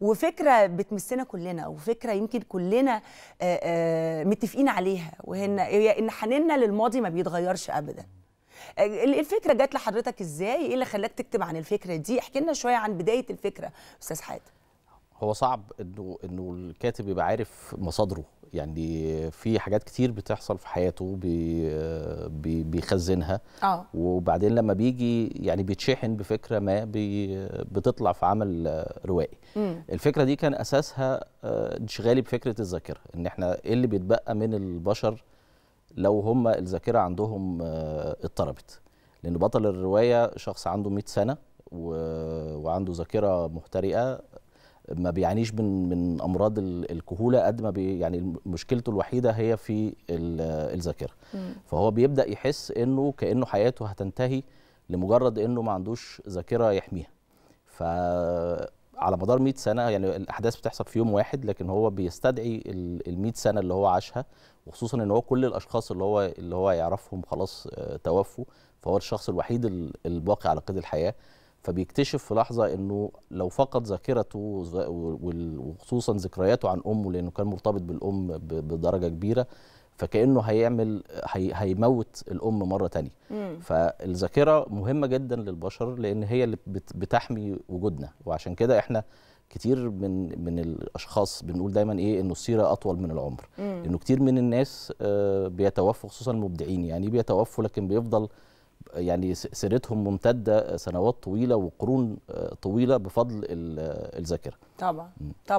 وفكره بتمسنا كلنا وفكره يمكن كلنا آه، آه، متفقين عليها وهي ان حنيننا للماضي ما بيتغيرش ابدا آه، الفكره جت لحضرتك ازاي ايه اللي خلاك تكتب عن الفكره دي احكي لنا شويه عن بدايه الفكره استاذ حاد هو صعب انه انه الكاتب يبقى عارف مصادره يعني في حاجات كتير بتحصل في حياته بي بي بيخزنها أوه. وبعدين لما بيجي يعني بيتشحن بفكره ما بي بتطلع في عمل روائي مم. الفكره دي كان اساسها آه، انشغالي بفكره الذاكره ان احنا ايه اللي بيتبقى من البشر لو هم الذاكره عندهم آه، اضطربت لان بطل الروايه شخص عنده 100 سنه و... وعنده ذاكره مهترئه ما بيعانيش من من امراض الكهوله قد ما بي يعني مشكلته الوحيده هي في الذاكره فهو بيبدا يحس انه كانه حياته هتنتهي لمجرد انه ما عندوش ذاكره يحميها ف على مدار 100 سنه يعني الاحداث بتحصل في يوم واحد لكن هو بيستدعي ال 100 سنه اللي هو عاشها وخصوصا ان هو كل الاشخاص اللي هو اللي هو يعرفهم خلاص آه، توفوا فهو الشخص الوحيد الباقي على قيد الحياه فبيكتشف في لحظه انه لو فقد ذاكرته وخصوصا ذكرياته عن امه لانه كان مرتبط بالام بدرجه كبيره فكانه هيعمل هي هيموت الام مره تانية فالذاكره مهمه جدا للبشر لان هي اللي بتحمي وجودنا وعشان كده احنا كتير من من الاشخاص بنقول دايما ايه انه السيره اطول من العمر مم. انه كتير من الناس آه، بيتوفوا خصوصا المبدعين يعني إيه بيتوفوا لكن بيفضل يعني سيرتهم ممتده سنوات طويله وقرون آه، طويله بفضل الذاكره طبعا طبعا